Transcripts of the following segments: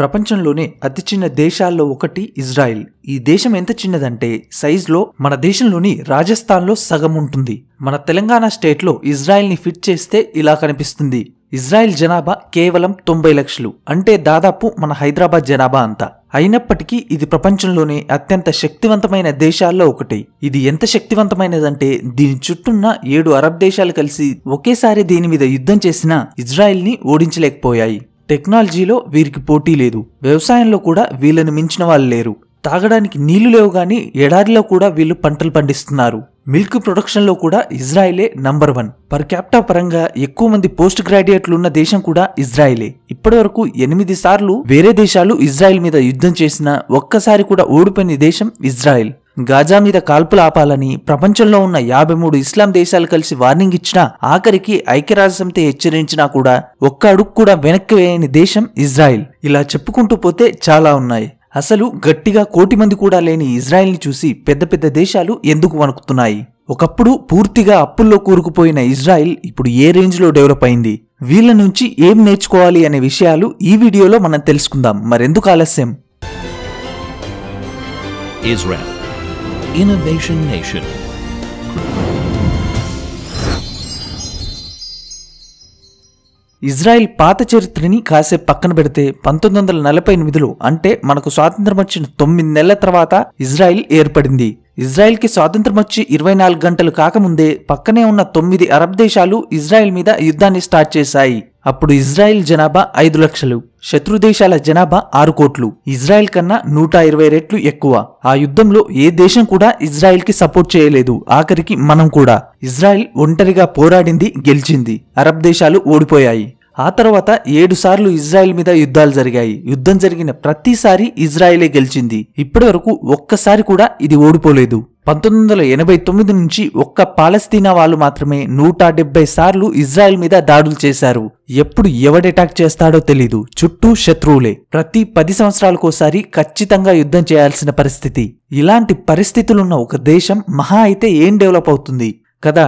ప్రపంచంలోనే అతి చిన్న దేశాల్లో ఒకటి ఇజ్రాయెల్ ఈ దేశం ఎంత చిన్నదంటే సైజులో మన దేశంలోని రాజస్థాన్లో సగం ఉంటుంది మన తెలంగాణ స్టేట్లో ఇజ్రాయిల్ని ఫిట్ చేస్తే ఇలా కనిపిస్తుంది ఇజ్రాయెల్ జనాభా కేవలం తొంభై లక్షలు అంటే దాదాపు మన హైదరాబాద్ జనాభా అంతా అయినప్పటికీ ఇది ప్రపంచంలోనే అత్యంత శక్తివంతమైన దేశాల్లో ఒకటి ఇది ఎంత శక్తివంతమైనదంటే దీని చుట్టూన్న ఏడు అరబ్ దేశాలు కలిసి ఒకేసారి దీని మీద యుద్ధం చేసినా ఇజ్రాయెల్ని ఓడించలేకపోయాయి టెక్నాలజీలో వీరికి పోటీ లేదు వ్యవసాయంలో కూడా వీళ్ళని మించిన వాళ్ళు లేరు తాగడానికి నీళ్లు లేవు గాని ఎడారిలో కూడా వీళ్ళు పంటలు పండిస్తున్నారు మిల్క్ ప్రొడక్షన్లో కూడా ఇజ్రాయిలే నంబర్ వన్ పర్ క్యాప్టా పరంగా ఎక్కువ మంది పోస్ట్ గ్రాడ్యుయేట్లు ఉన్న దేశం కూడా ఇజ్రాయిలే ఇప్పటి వరకు ఎనిమిది సార్లు వేరే దేశాలు ఇజ్రాయిల్ మీద యుద్ధం చేసినా ఒక్కసారి కూడా ఓడిపోయిన దేశం ఇజ్రాయెల్ గాజా మీద కాల్పులు ఆపాలని ప్రపంచంలో ఉన్న యాభై మూడు ఇస్లాం దేశాలు కలిసి వార్నింగ్ ఇచ్చినా ఆఖరికి ఐక్యరాజ్యసమితి హెచ్చరించినా కూడా ఒక్క అడుగు కూడా వెనక్కి వేయని దేశం ఇజ్రాయిల్ ఇలా చెప్పుకుంటూ పోతే చాలా ఉన్నాయి అసలు గట్టిగా కోటి మంది కూడా లేని ఇజ్రాయెల్ని చూసి పెద్ద పెద్ద దేశాలు ఎందుకు వణుకుతున్నాయి ఒకప్పుడు పూర్తిగా అప్పుల్లో కూరుకుపోయిన ఇజ్రాయిల్ ఇప్పుడు ఏ రేంజ్లో డెవలప్ అయింది వీళ్ళ నుంచి ఏం నేర్చుకోవాలి అనే విషయాలు ఈ వీడియోలో మనం తెలుసుకుందాం మరెందుకు ఆలస్యం ఇజ్రాయెల్ Innovation Nation. ఇజ్రాయెల్ పాత చరిత్రని కాసే పక్కన పెడితే పంతొమ్మిది వందల నలభై ఎనిమిదిలో అంటే మనకు స్వాతంత్రం వచ్చిన తొమ్మిది నెలల తర్వాత ఇజ్రాయెల్ ఏర్పడింది ఇజ్రాయెల్కి స్వాతంత్రం వచ్చి ఇరవై నాలుగు గంటలు కాకముందే పక్కనే ఉన్న తొమ్మిది అరబ్ దేశాలు ఇజ్రాయెల్ మీద యుద్ధాన్ని స్టార్ట్ చేశాయి అప్పుడు ఇజ్రాయెల్ జనాభా ఐదు లక్షలు శత్రు దేశాల జనాభా ఆరు కోట్లు ఇజ్రాయెల్ కన్నా నూట ఇరవై రెట్లు ఎక్కువ ఆ యుద్ధంలో ఏ దేశం కూడా ఇజ్రాయెల్ కి సపోర్ట్ చేయలేదు ఆఖరికి మనం కూడా ఇజ్రాయెల్ ఒంటరిగా పోరాడింది గెలిచింది అరబ్ దేశాలు ఓడిపోయాయి ఆ తర్వాత ఏడుసార్లు ఇజ్రాయెల్ మీద యుద్ధాలు జరిగాయి యుద్ధం జరిగిన ప్రతిసారి ఇజ్రాయెలే గెలిచింది ఇప్పటి వరకు ఒక్కసారి కూడా ఇది ఓడిపోలేదు పంతొమ్మిది వందల ఎనభై తొమ్మిది నుంచి ఒక్క పాలస్తీనా వాళ్ళు మాత్రమే నూట డెబ్బై సార్లు ఇజ్రాయెల్ మీద దాడులు చేశారు ఎప్పుడు ఎవడు చేస్తాడో తెలీదు చుట్టూ శత్రువులే ప్రతి పది సంవత్సరాలకోసారి ఖచ్చితంగా యుద్ధం చేయాల్సిన పరిస్థితి ఇలాంటి పరిస్థితులున్న ఒక దేశం మహా అయితే ఏం డెవలప్ అవుతుంది కదా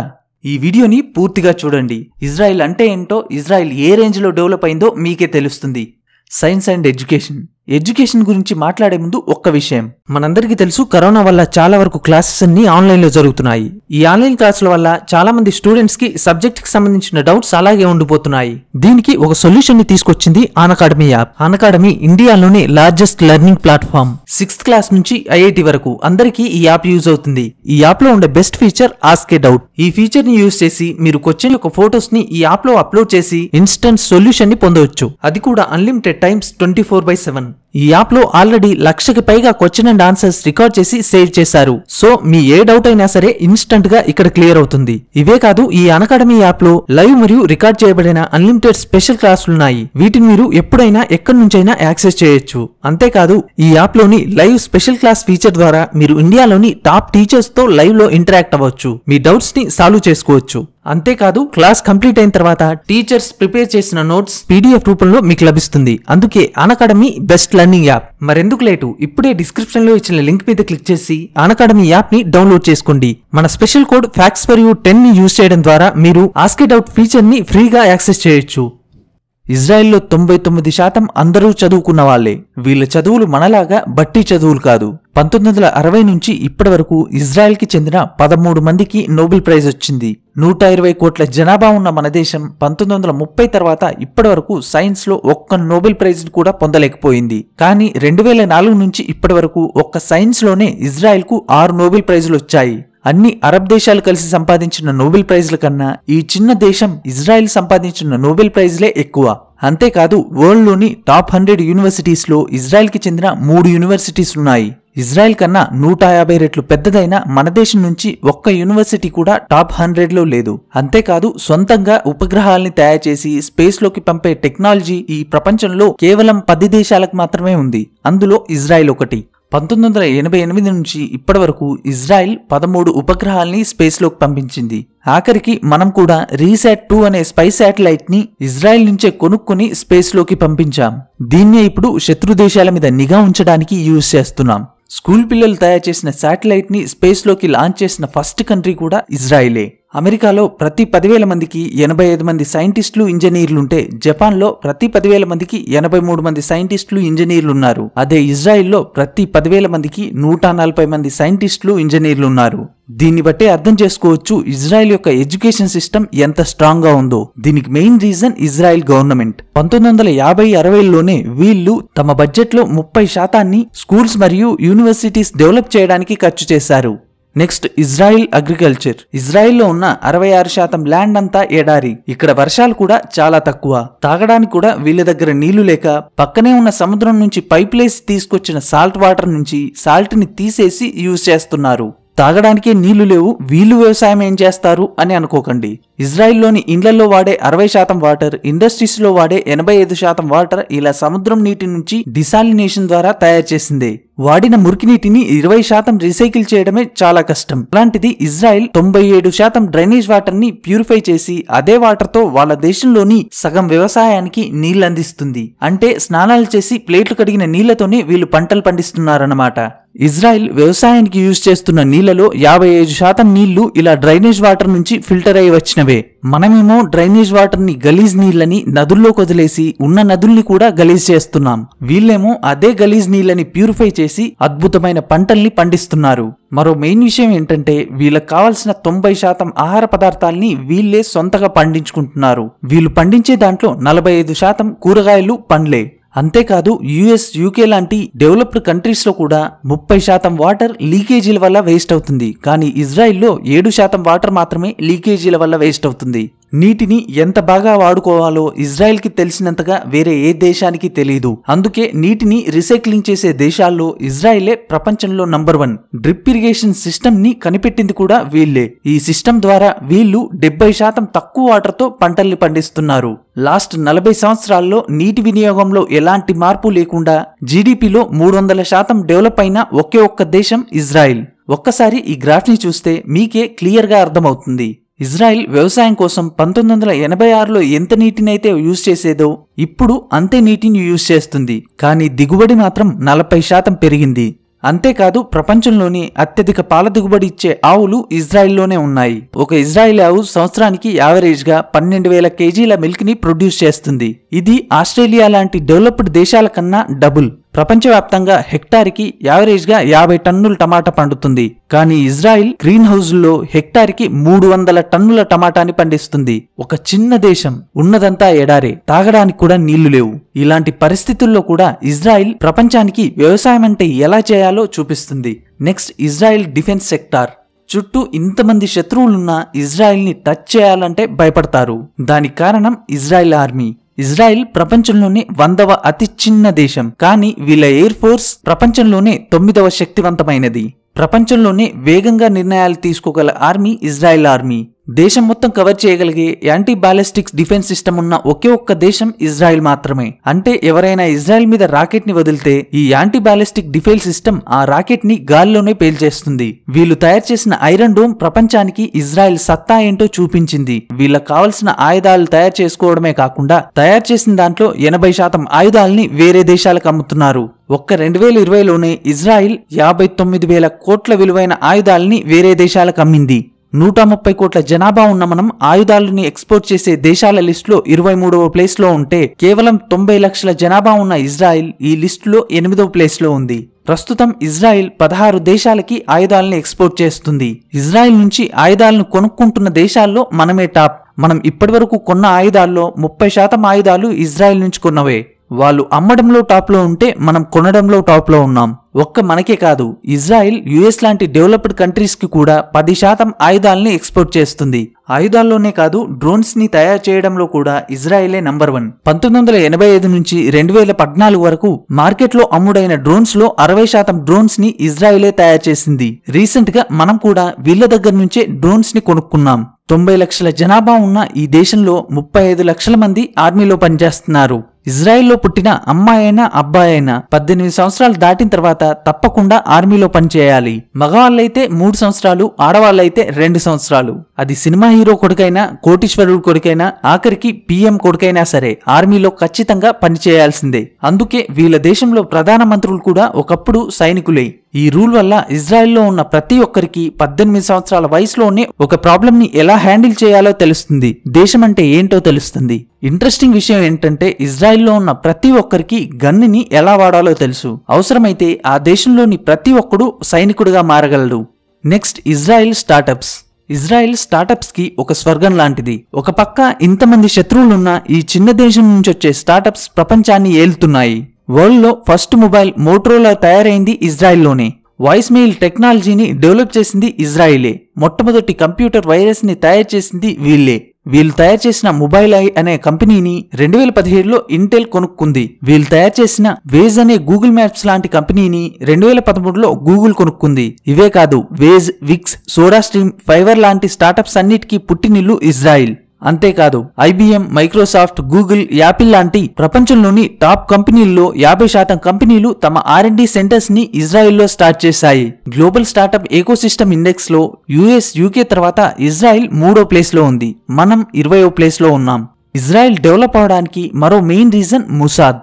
ఈ వీడియోని పూర్తిగా చూడండి ఇజ్రాయెల్ అంటే ఏంటో ఇజ్రాయెల్ ఏ రేంజ్లో డెవలప్ అయిందో మీకే తెలుస్తుంది సైన్స్ అండ్ ఎడ్యుకేషన్ ఎడ్యుకేషన్ గురించి మాట్లాడే ముందు ఒక్క విషయం మనందరికీ తెలుసు కరోనా వల్ల చాలా వరకు క్లాసెస్ అన్ని ఆన్లైన్లో జరుగుతున్నాయి ఈ ఆన్లైన్ క్లాసుల వల్ల చాలా మంది స్టూడెంట్స్ కి సబ్జెక్ట్ కి సంబంధించిన డౌట్స్ అలాగే ఉండిపోతున్నాయి దీనికి ఒక సొల్యూషన్ ని తీసుకొచ్చింది Unacademy academy app Unacademy academy ఇండియాలోనే largest learning platform sixth class నుంచి ఐఐటి వరకు అందరికీ ఈ యాప్ యూజ్ అవుతుంది ఈ యాప్ లో ఉండే బెస్ట్ ఫీచర్ ఆస్కే డౌట్ ఈ ఫీచర్ ని యూజ్ చేసి మీరు క్వశ్చన్ యొక్క ఫోటోస్ ని ఈ యాప్ లో అప్లోడ్ చేసి ఇన్స్టెంట్ సొల్యూషన్ ని పొందవచ్చు అది కూడా unlimited times twenty four by seven time. ఈ యాప్లో ఆల్రెడీ లక్షకి పైగా క్వశ్చన్ అండ్ ఆన్సర్స్ రికార్డ్ చేసి సేవ్ చేశారు సో మీ ఏ డౌట్ అయినా సరే ఇన్స్టంట్ గా ఇక్కడ క్లియర్ అవుతుంది ఇవే కాదు ఈ అనకాడమీ యాప్ లో లైవ్ మరియు రికార్డ్ చేయబడిన అన్లిమిటెడ్ స్పెషల్ క్లాసులున్నాయి వీటిని మీరు ఎప్పుడైనా ఎక్కడి నుంచైనా యాక్సెస్ చేయొచ్చు అంతేకాదు ఈ యాప్ లోని లైవ్ స్పెషల్ క్లాస్ ఫీచర్ ద్వారా మీరు ఇండియాలోని టాప్ టీచర్స్ తో లైవ్ లో ఇంటరాక్ట్ అవ్వచ్చు మీ డౌట్స్ ని సాల్వ్ చేసుకోవచ్చు అంతేకాదు క్లాస్ కంప్లీట్ అయిన తర్వాత టీచర్స్ ప్రిపేర్ చేసిన నోట్స్ పీడిఎఫ్ రూపంలో మీకు లభిస్తుంది అందుకే అనకాడమీ బెస్ట్ లర్నింగ్ యాప్ మరెందుకు లేటు ఇప్పుడే డిస్క్రిప్షన్ లో ఇచ్చిన లింక్ మీద క్లిక్ చేసి అనకాడమీ అకాడమీ యాప్ ని డౌన్లోడ్ చేసుకోండి మన special code facts for you ten ని యూజ్ చేయడం ద్వారా మీరు ఆస్కెట్ అవుట్ ఫీచర్ ని ఫ్రీగా యాక్సెస్ చేయొచ్చు ఇజ్రాయెల్లో తొంభై తొమ్మిది శాతం అందరూ చదువుకున్న వాళ్ళే వీళ్ళ చదువులు మనలాగా బట్టి చదువులు కాదు పంతొమ్మిది వందల అరవై నుంచి ఇప్పటి వరకు ఇజ్రాయెల్కి చెందిన పదమూడు మందికి నోబెల్ ప్రైజ్ వచ్చింది నూట ఇరవై కోట్ల జనాభా ఉన్న మన దేశం పంతొమ్మిది వందల ముప్పై తర్వాత ఇప్పటి వరకు సైన్స్లో ఒక్క నోబెల్ ప్రైజ్ కూడా పొందలేకపోయింది కానీ రెండు వేల నాలుగు నుంచి ఇప్పటి వరకు ఒక్క సైన్స్లోనే కు ఆరు నోబెల్ ప్రైజులు వచ్చాయి అన్ని అరబ్ దేశాలు కలిసి సంపాదించిన నోబెల్ ప్రైజ్ల కన్నా ఈ చిన్న దేశం ఇజ్రాయెల్ సంపాదించిన నోబెల్ ప్రైజ్లే ఎక్కువ అంతేకాదు వరల్డ్లోని టాప్ హండ్రెడ్ యూనివర్సిటీస్లో ఇజ్రాయెల్కి చెందిన మూడు యూనివర్సిటీస్ ఉన్నాయి ఇజ్రాయెల్ కన్నా నూట యాభై రెట్లు పెద్దదైన మన దేశం నుంచి ఒక్క యూనివర్సిటీ కూడా టాప్ హండ్రెడ్లో లేదు అంతేకాదు సొంతంగా ఉపగ్రహాల్ని తయారు చేసి స్పేస్లోకి పంపే టెక్నాలజీ ఈ ప్రపంచంలో కేవలం పది దేశాలకు మాత్రమే ఉంది అందులో ఇజ్రాయెల్ ఒకటి పంతొమ్మిది వందల ఎనభై ఎనిమిది నుంచి ఇప్పటి వరకు ఇజ్రాయిల్ పదమూడు ఉపగ్రహాల్ని స్పేస్లోకి పంపించింది ఆఖరికి మనం కూడా రీసాట్ టూ అనే స్పై ని ఇజ్రాయెల్ నుంచే కొనుక్కుని స్పేస్లోకి పంపించాం దీన్నే ఇప్పుడు శత్రు దేశాల మీద నిఘా ఉంచడానికి యూజ్ చేస్తున్నాం స్కూల్ పిల్లలు తయారు చేసిన శాటిలైట్ ని స్పేస్ లోకి లాంచ్ చేసిన ఫస్ట్ కంట్రీ కూడా ఇజ్రాయిలే అమెరికాలో ప్రతి పదివేల మందికి ఎనభై ఐదు మంది సైంటిస్టులు ఇంజనీర్లుంటే జపాన్లో ప్రతి పదివేల మందికి ఎనభై మూడు మంది సైంటిస్టులు ఇంజనీర్లు ఉన్నారు అదే ఇజ్రాయిల్లో ప్రతి పదివేల మందికి నూట నలభై మంది సైంటిస్టులు ఇంజనీర్లు ఉన్నారు దీన్ని బట్టే అర్థం చేసుకోవచ్చు ఇజ్రాయెల్ యొక్క ఎడ్యుకేషన్ సిస్టమ్ ఎంత స్ట్రాంగ్ గా ఉందో దీనికి మెయిన్ రీజన్ ఇజ్రాయెల్ గవర్నమెంట్ పంతొమ్మిది వందల యాభై అరవైలోనే వీళ్ళు తమ బడ్జెట్లో ముప్పై శాతాన్ని స్కూల్స్ మరియు యూనివర్సిటీస్ డెవలప్ చేయడానికి ఖర్చు చేశారు నెక్స్ట్ ఇజ్రాయిల్ అగ్రికల్చర్ ఇజ్రాయిల్లో ఉన్న అరవై ఆరు శాతం ల్యాండ్ అంతా ఎడారి ఇక్కడ వర్షాలు కూడా చాలా తక్కువ తాగడానికి కూడా వీళ్ళ దగ్గర నీళ్లు లేక పక్కనే ఉన్న సముద్రం నుంచి పైప్లేసి తీసుకొచ్చిన సాల్ట్ వాటర్ నుంచి సాల్ట్ ని తీసేసి యూజ్ చేస్తున్నారు తాగడానికే నీళ్లు లేవు వీళ్ళు వ్యవసాయం ఏం చేస్తారు అని అనుకోకండి ఇజ్రాయిల్లోని ఇండ్లలో వాడే అరవై శాతం వాటర్ ఇండస్ట్రీస్లో వాడే ఎనభై ఐదు శాతం వాటర్ ఇలా సముద్రం నీటి నుంచి డిసాలినేషన్ ద్వారా తయారు చేసిందే వాడిన మురికినీటిని ఇరవై శాతం రీసైకిల్ చేయడమే చాలా కష్టం అలాంటిది ఇజ్రాయెల్ తొంభై ఏడు శాతం డ్రైనేజ్ వాటర్ ని ప్యూరిఫై చేసి అదే వాటర్ తో వాళ్ళ దేశంలోని సగం వ్యవసాయానికి నీళ్లందిస్తుంది అంటే స్నానాలు చేసి ప్లేట్లు కడిగిన నీళ్లతోనే వీళ్ళు పంటలు పండిస్తున్నారన్నమాట ఇజ్రాయెల్ వ్యవసాయానికి యూజ్ చేస్తున్న నీళ్లలో యాభై ఐదు శాతం నీళ్లు ఇలా డ్రైనేజ్ వాటర్ నుంచి ఫిల్టర్ అయి వచ్చినవే మనమేమో డ్రైనేజ్ వాటర్ ని గలీజ్ నీళ్లని నదుల్లో కొదిలేసి ఉన్న నదుల్ని కూడా గలీజ్ చేస్తున్నాం వీళ్ళేమో అదే గలీజ్ నీళ్లని ప్యూరిఫై చేసి చేసి అద్భుతమైన పంటల్ని పండిస్తున్నారు మరో మెయిన్ విషయం ఏంటంటే వీళ్ళకి కావాల్సిన తొంభై శాతం ఆహార పదార్థాల్ని వీళ్ళే సొంతగా పండించుకుంటున్నారు వీళ్ళు పండించే దాంట్లో నలభై ఐదు శాతం కూరగాయలు పండ్లే అంతేకాదు యుఎస్ యూకే లాంటి డెవలప్డ్ కంట్రీస్లో కూడా ముప్పై శాతం వాటర్ లీకేజీల వల్ల వేస్ట్ అవుతుంది కానీ ఇజ్రాయిల్లో ఏడు శాతం వాటర్ మాత్రమే లీకేజీల వల్ల వేస్ట్ అవుతుంది నీటిని ఎంత బాగా వాడుకోవాలో ఇజ్రాయెల్కి తెలిసినంతగా వేరే ఏ దేశానికి తెలియదు అందుకే నీటిని రీసైక్లింగ్ చేసే దేశాల్లో ఇజ్రాయెలే ప్రపంచంలో number one drip irrigation system ని కనిపెట్టింది కూడా వీళ్లే ఈ సిస్టమ్ ద్వారా వీళ్ళు డెబ్బై శాతం తక్కువ వాటర్తో పంటల్ని పండిస్తున్నారు లాస్ట్ నలభై సంవత్సరాల్లో నీటి వినియోగంలో ఎలాంటి మార్పు లేకుండా జీడిపిలో మూడు వందల శాతం డెవలప్ అయిన ఒకే ఒక్క దేశం ఇజ్రాయిల్ ఒక్కసారి ఈ గ్రాఫ్ని చూస్తే మీకే క్లియర్గా అర్థమవుతుంది ఇజ్రాయిల్ వ్యవసాయం కోసం పంతొమ్మిది వందల ఎనభై ఆరులో ఎంత నీటినైతే యూజ్ చేసేదో ఇప్పుడు అంతే నీటిని యూజ్ చేస్తుంది కానీ దిగుబడి మాత్రం నలభై శాతం పెరిగింది అంతేకాదు ప్రపంచంలోని అత్యధిక పాల దిగుబడి ఇచ్చే ఆవులు ఇజ్రాయిల్లోనే ఉన్నాయి ఒక ఇజ్రాయిల్ ఆవు సంవత్సరానికి యావరేజ్గా పన్నెండు వేల కేజీల మిల్క్ని ప్రొడ్యూస్ చేస్తుంది ఇది ఆస్ట్రేలియా లాంటి డెవలప్డ్ దేశాల కన్నా డబుల్ ప్రపంచవ్యాప్తంగా హెక్టార్కి యావరేజ్గా యాభై టన్నుల టమాటా పండుతుంది కానీ ఇజ్రాయిల్ గ్రీన్ హౌజ్లో హెక్టార్కి మూడు వందల టన్నుల టమాటాని పండిస్తుంది ఒక చిన్న దేశం ఉన్నదంతా ఎడారే తాగడానికి కూడా నీళ్లు లేవు ఇలాంటి పరిస్థితుల్లో కూడా ఇజ్రాయిల్ ప్రపంచానికి వ్యవసాయం అంటే ఎలా చేయాలో చూపిస్తుంది నెక్స్ట్ ఇజ్రాయిల్ డిఫెన్స్ సెక్టార్ చుట్టూ ఇంతమంది శత్రువులున్నా ఇజ్రాయిల్ని టచ్ చేయాలంటే భయపడతారు దానికి కారణం ఇజ్రాయిల్ ఆర్మీ ఇజ్రాయిల్ ప్రపంచంలోనే వందవ అతి చిన్న దేశం కానీ వీళ్ళ ఎయిర్ ఫోర్స్ ప్రపంచంలోనే తొమ్మిదవ శక్తివంతమైనది ప్రపంచంలోనే వేగంగా నిర్ణయాలు తీసుకోగల ఆర్మీ ఇజ్రాయెల్ ఆర్మీ దేశం మొత్తం కవర్ చేయగలిగే యాంటీ బాలిస్టిక్స్ డిఫెన్స్ సిస్టమ్ ఉన్న ఒకే ఒక్క దేశం ఇజ్రాయెల్ మాత్రమే అంటే ఎవరైనా ఇజ్రాయెల్ మీద రాకెట్ ని వదిలితే ఈ యాంటీ బాలిస్టిక్ డిఫెన్స్ సిస్టమ్ ఆ రాకెట్ ని గాల్లోనే పేల్చేస్తుంది వీళ్ళు తయారు చేసిన ఐరన్ డోమ్ ప్రపంచానికి ఇజ్రాయెల్ సత్తా ఏంటో చూపించింది వీళ్ళకి కావాల్సిన ఆయుధాలు తయారు చేసుకోవడమే కాకుండా తయారు చేసిన దాంట్లో ఎనభై శాతం ఆయుధాలని వేరే దేశాలకు అమ్ముతున్నారు ఒక్క రెండు వేల ఇరవైలోనే ఇజ్రాయిల్ యాభై తొమ్మిది వేల కోట్ల విలువైన ఆయుధాలని వేరే దేశాలకు అమ్మింది నూట ముప్పై కోట్ల జనాభా ఉన్న మనం ఆయుధాలని ఎక్స్పోర్ట్ చేసే దేశాల లిస్టులో ఇరవై మూడవ ప్లేస్లో ఉంటే కేవలం తొంభై లక్షల జనాభా ఉన్న ఇజ్రాయిల్ ఈ లిస్టులో ఎనిమిదవ ప్లేస్లో ఉంది ప్రస్తుతం ఇజ్రాయిల్ పదహారు దేశాలకి ఆయుధాలను ఎక్స్పోర్ట్ చేస్తుంది ఇజ్రాయెల్ నుంచి ఆయుధాలను కొనుక్కుంటున్న దేశాల్లో మనమే టాప్ మనం ఇప్పటివరకు కొన్న ఆయుధాల్లో ముప్పై శాతం ఆయుధాలు ఇజ్రాయెల్ నుంచి కొన్నవే వాళ్ళు అమ్మడంలో టాప్లో ఉంటే మనం కొనడంలో టాప్లో ఉన్నాం ఒక్క మనకే కాదు ఇజ్రాయిల్ యుఎస్ లాంటి డెవలప్డ్ కంట్రీస్కి కూడా పది శాతం ఆయుధాలని ఎక్స్పోర్ట్ చేస్తుంది ఆయుధాల్లోనే కాదు డ్రోన్స్ని తయారు చేయడంలో కూడా ఇజ్రాయెలే నంబర్ వన్ పంతొమ్మిది వందల ఎనభై ఐదు నుంచి రెండు వేల పద్నాలుగు వరకు మార్కెట్లో అమ్ముడైన డ్రోన్స్లో అరవై శాతం డ్రోన్స్ని ఇజ్రాయెలే తయారు చేసింది రీసెంట్గా మనం కూడా వీళ్ళ దగ్గర నుంచే డ్రోన్స్ని కొనుక్కున్నాం తొంభై లక్షల జనాభా ఉన్న ఈ దేశంలో ముప్పై ఐదు లక్షల మంది ఆర్మీలో పనిచేస్తున్నారు ఇజ్రాయెల్లో పుట్టిన అమ్మాయి అయినా అబ్బాయి అయినా పద్దెనిమిది సంవత్సరాలు దాటిన తర్వాత తప్పకుండా ఆర్మీలో పనిచేయాలి మగవాళ్ళైతే మూడు సంవత్సరాలు ఆడవాళ్ళైతే రెండు సంవత్సరాలు అది సినిమా హీరో కొడుకైనా కోటీశ్వరుడు కొడుకైనా ఆఖరికి పిఎం కొడుకైనా సరే ఆర్మీలో ఖచ్చితంగా పనిచేయాల్సిందే అందుకే వీళ్ళ దేశంలో ప్రధాన మంత్రులు కూడా ఒకప్పుడు సైనికులే ఈ రూల్ వల్ల ఇజ్రాయెల్లో ఉన్న ప్రతి ఒక్కరికి పద్దెనిమిది సంవత్సరాల వయసులోనే ఒక ని ఎలా హ్యాండిల్ చేయాలో తెలుస్తుంది దేశం అంటే ఏంటో తెలుస్తుంది ఇంట్రెస్టింగ్ విషయం ఏంటంటే ఇజ్రాయెల్లో ఉన్న ప్రతి ఒక్కరికి గన్నుని ఎలా వాడాలో తెలుసు అవసరమైతే ఆ దేశంలోని ప్రతి ఒక్కడు సైనికుడిగా మారగలడు నెక్స్ట్ ఇజ్రాయెల్ స్టార్టప్స్ ఇజ్రాయెల్ స్టార్టప్స్కి ఒక స్వర్గం లాంటిది ఒక పక్క ఇంతమంది శత్రువులున్న ఈ చిన్న దేశం నుంచి వచ్చే స్టార్టప్స్ ప్రపంచాన్ని ఏలుతున్నాయి వరల్డ్లో ఫస్ట్ మొబైల్ మోట్రోలో తయారైంది ఇజ్రాయెల్లోనే వాయిస్ మెయిల్ టెక్నాలజీని డెవలప్ చేసింది ఇజ్రాయిలే మొట్టమొదటి కంప్యూటర్ వైరస్ని తయారు చేసింది వీళ్ళే వీళ్ళు తయారు చేసిన మొబైల్ ఐ అనే కంపెనీని రెండు వేల పదిహేడులో ఇంటెల్ కొనుక్కుంది వీళ్ళు తయారు చేసిన వేజ్ అనే గూగుల్ మ్యాప్స్ లాంటి కంపెనీని రెండు వేల పదమూడులో గూగుల్ కొనుక్కుంది ఇవే కాదు Waze Wix SodaStream Fiverr లాంటి స్టార్టప్స్ అన్నిటికీ పుట్టినిల్లు ఇజ్రాయిల్ అంతేకాదు ఐబీఎం మైక్రోసాఫ్ట్ గూగుల్ యాపిల్ లాంటి ప్రపంచంలోని టాప్ కంపెనీల్లో యాభై శాతం కంపెనీలు తమ ఆర్ఎండి సెంటర్స్ ని ఇజ్రాయెల్లో స్టార్ట్ చేశాయి గ్లోబల్ స్టార్టప్ ఎకోసిస్టమ్ ఇండెక్స్ లో యుఎస్ యూకే తర్వాత ఇజ్రాయెల్ మూడో ప్లేస్ లో ఉంది మనం ఇరవయో ప్లేస్ లో ఉన్నాం ఇజ్రాయెల్ డెవలప్ అవడానికి మరో మెయిన్ రీజన్ ముసాద్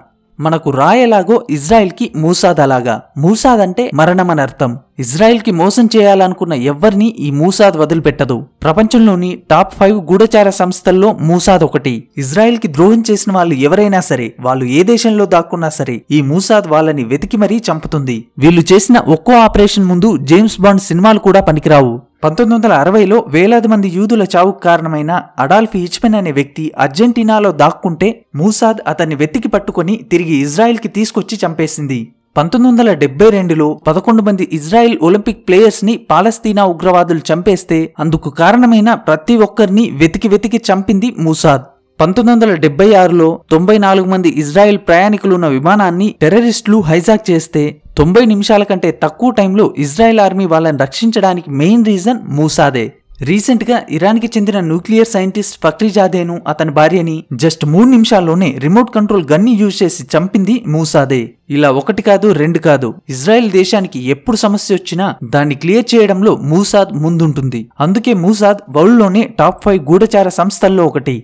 మనకు రాయలాగో ఇజ్రాయెల్కి మూసాద్ అలాగా మూసాద్ అంటే మరణమనర్థం ఇజ్రాయెల్కి మోసం చేయాలనుకున్న ఎవ్వరినీ ఈ మూసాద్ వదిలిపెట్టదు ప్రపంచంలోని టాప్ ఫైవ్ గూఢచార సంస్థల్లో మూసాద్ ఒకటి ఇజ్రాయెల్కి ద్రోహం చేసిన వాళ్ళు ఎవరైనా సరే వాళ్ళు ఏ దేశంలో దాక్కున్నా సరే ఈ మూసాద్ వాళ్ళని వెతికి మరీ చంపుతుంది వీళ్ళు చేసిన ఒక్కో ఆపరేషన్ ముందు జేమ్స్ బాండ్ సినిమాలు కూడా పనికిరావు పంతొమ్మిది వందల అరవైలో వేలాది మంది యూదుల చావుకు కారణమైన అడాల్ఫ్ హిచ్మెన్ అనే వ్యక్తి అర్జెంటీనాలో దాక్కుంటే మూసాద్ అతన్ని వెతికి పట్టుకుని తిరిగి ఇజ్రాయెల్కి తీసుకొచ్చి చంపేసింది పంతొమ్మిది వందల డెబ్బై రెండులో పదకొండు మంది ఇజ్రాయెల్ ఒలింపిక్ ప్లేయర్స్ని పాలస్తీనా ఉగ్రవాదులు చంపేస్తే అందుకు కారణమైన ప్రతి ఒక్కరిని వెతికి వెతికి చంపింది మూసాద్ పంతొమ్మిది వందల డెబ్బై ఆరులో తొంభై నాలుగు మంది ఇజ్రాయెల్ ప్రయాణికులున్న విమానాన్ని టెర్రరిస్టులు హైజాక్ చేస్తే తొంభై నిమిషాల కంటే తక్కువ టైంలో ఇజ్రాయెల్ ఆర్మీ వాళ్ళని రక్షించడానికి మెయిన్ రీజన్ మూసాదే రీసెంట్గా ఇరాన్కి చెందిన న్యూక్లియర్ సైంటిస్ట్ ఫక్రిజాదేను అతని భార్యని జస్ట్ మూడు నిమిషాల్లోనే రిమోట్ కంట్రోల్ గన్ని యూజ్ చేసి చంపింది మూసాదే ఇలా ఒకటి కాదు రెండు కాదు ఇజ్రాయెల్ దేశానికి ఎప్పుడు సమస్య వచ్చినా దాన్ని క్లియర్ చేయడంలో మూసాద్ ముందుంటుంది అందుకే మూసాద్ వరల్డ్లోనే టాప్ ఫైవ్ గూఢచార సంస్థల్లో ఒకటి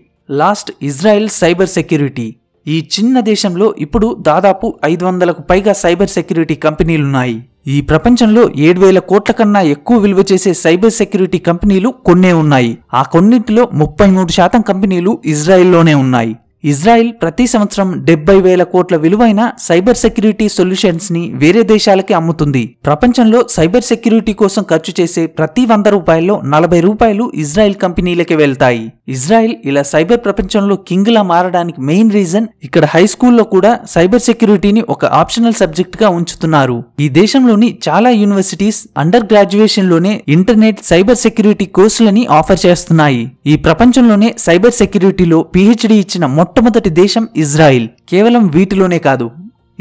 లాస్ట్ ఇజ్రాయెల్ సైబర్ సెక్యూరిటీ ఈ చిన్న దేశంలో ఇప్పుడు దాదాపు ఐదు వందలకు పైగా సైబర్ సెక్యూరిటీ కంపెనీలున్నాయి ఈ ప్రపంచంలో ఏడు వేల కోట్ల కన్నా ఎక్కువ విలువ చేసే సైబర్ సెక్యూరిటీ కంపెనీలు కొన్నే ఉన్నాయి ఆ కొన్నింటిలో ముప్పై మూడు శాతం కంపెనీలు ఇజ్రాయెల్లోనే ఉన్నాయి ఇజ్రాయిల్ ప్రతి సంవత్సరం డెబ్బై వేల కోట్ల విలువైన సైబర్ సెక్యూరిటీ సొల్యూషన్స్ ని వేరే దేశాలకి అమ్ముతుంది ప్రపంచంలో సైబర్ సెక్యూరిటీ కోసం ఖర్చు చేసే ప్రతి వంద రూపాయల్లో నలభై రూపాయలు ఇజ్రాయెల్ కంపెనీలకి వెళ్తాయి ఇజ్రాయెల్ ఇలా సైబర్ ప్రపంచంలో కింగ్ లా మారడానికి మెయిన్ రీజన్ ఇక్కడ హై స్కూల్లో కూడా సైబర్ సెక్యూరిటీని ఒక ఆప్షనల్ సబ్జెక్ట్ గా ఉంచుతున్నారు ఈ దేశంలోని చాలా యూనివర్సిటీస్ అండర్ గ్రాడ్యుయేషన్ లోనే ఇంటర్నెట్ సైబర్ సెక్యూరిటీ కోర్సులని ఆఫర్ చేస్తున్నాయి ఈ ప్రపంచంలోనే సైబర్ సెక్యూరిటీలో పిహెచ్డి ఇచ్చిన మొట్టమొదటి దేశం ఇజ్రాయిల్ కేవలం వీటిలోనే కాదు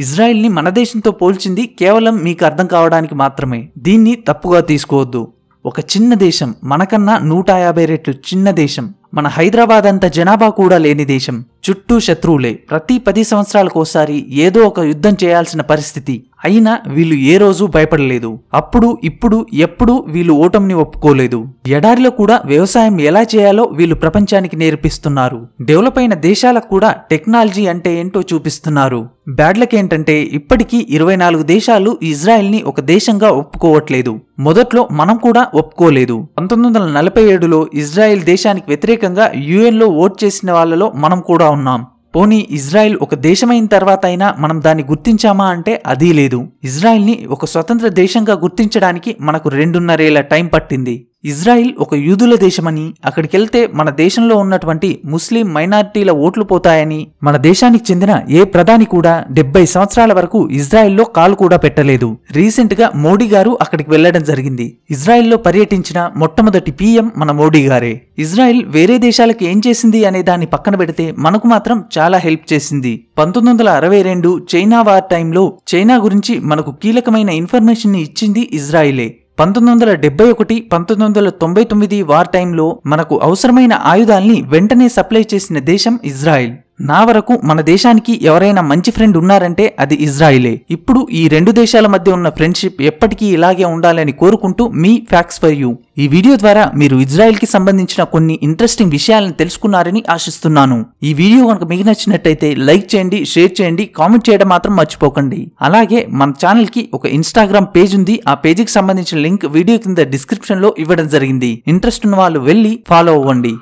ఇజ్రాయిల్ని మన దేశంతో పోల్చింది కేవలం మీకు అర్థం కావడానికి మాత్రమే దీన్ని తప్పుగా తీసుకోవద్దు ఒక చిన్న దేశం మనకన్నా నూట యాభై రెట్లు చిన్న దేశం మన హైదరాబాద్ అంత జనాభా కూడా లేని దేశం చుట్టూ శత్రువులే ప్రతి పది సంవత్సరాలకోసారి ఏదో ఒక యుద్ధం చేయాల్సిన పరిస్థితి అయినా వీళ్ళు ఏ రోజు భయపడలేదు అప్పుడు ఇప్పుడు ఎప్పుడు వీళ్ళు ఓటమిని ఒప్పుకోలేదు ఎడారిలో కూడా వ్యవసాయం ఎలా చేయాలో వీళ్ళు ప్రపంచానికి నేర్పిస్తున్నారు డెవలప్ అయిన దేశాలకు కూడా టెక్నాలజీ అంటే ఏంటో చూపిస్తున్నారు బ్యాడ్లకేంటంటే ఇప్పటికీ ఇరవై నాలుగు దేశాలు ఇజ్రాయెల్ని ఒక దేశంగా ఒప్పుకోవట్లేదు మొదట్లో మనం కూడా ఒప్పుకోలేదు పంతొమ్మిది వందల నలభై ఏడులో ఇజ్రాయెల్ దేశానికి వ్యతిరేకంగా లో ఓట్ చేసిన వాళ్ళలో మనం కూడా ఉన్నాం పోనీ ఇజ్రాయెల్ ఒక దేశమైన తర్వాత అయినా మనం దాన్ని గుర్తించామా అంటే అదీ లేదు ఇజ్రాయెల్ని ఒక స్వతంత్ర దేశంగా గుర్తించడానికి మనకు రెండున్నరేళ్ల టైం పట్టింది ఇజ్రాయిల్ ఒక యూదుల దేశమని అక్కడికెళ్తే మన దేశంలో ఉన్నటువంటి ముస్లిం మైనార్టీల ఓట్లు పోతాయని మన దేశానికి చెందిన ఏ ప్రధాని కూడా డెబ్బై సంవత్సరాల వరకు ఇజ్రాయెల్లో కాలు కూడా పెట్టలేదు రీసెంట్ గా మోడీ గారు అక్కడికి వెళ్లడం జరిగింది ఇజ్రాయెల్లో పర్యటించిన మొట్టమొదటి పీఎం మన మోడీ గారే ఇజ్రాయిల్ వేరే దేశాలకు ఏం చేసింది అనే దాన్ని పక్కన పెడితే మనకు మాత్రం చాలా హెల్ప్ చేసింది పంతొమ్మిది వందల అరవై రెండు చైనా వార్ టైంలో చైనా గురించి మనకు కీలకమైన ఇన్ఫర్మేషన్ ఇచ్చింది ఇజ్రాయిలే పంతొమ్మిది వందల డెబ్బై ఒకటి పంతొమ్మిది వందల తొంభై తొమ్మిది వార్ టైంలో మనకు అవసరమైన ఆయుధాల్ని వెంటనే సప్లై చేసిన దేశం ఇజ్రాయెల్ నా వరకు మన దేశానికి ఎవరైనా మంచి ఫ్రెండ్ ఉన్నారంటే అది ఇజ్రాయిలే ఇప్పుడు ఈ రెండు దేశాల మధ్య ఉన్న ఫ్రెండ్షిప్ ఎప్పటికీ ఇలాగే ఉండాలని కోరుకుంటూ మీ ఫ్యాక్స్ ఫర్ యూ ఈ వీడియో ద్వారా మీరు కి సంబంధించిన కొన్ని ఇంట్రెస్టింగ్ విషయాలను తెలుసుకున్నారని ఆశిస్తున్నాను ఈ వీడియో కనుక మీకు నచ్చినట్టయితే లైక్ చేయండి షేర్ చేయండి కామెంట్ చేయడం మాత్రం మర్చిపోకండి అలాగే మన ఛానల్కి ఒక ఇన్స్టాగ్రామ్ పేజ్ ఉంది ఆ పేజీకి సంబంధించిన లింక్ వీడియో కింద డిస్క్రిప్షన్లో ఇవ్వడం జరిగింది ఇంట్రెస్ట్ ఉన్న వాళ్ళు వెళ్ళి ఫాలో అవ్వండి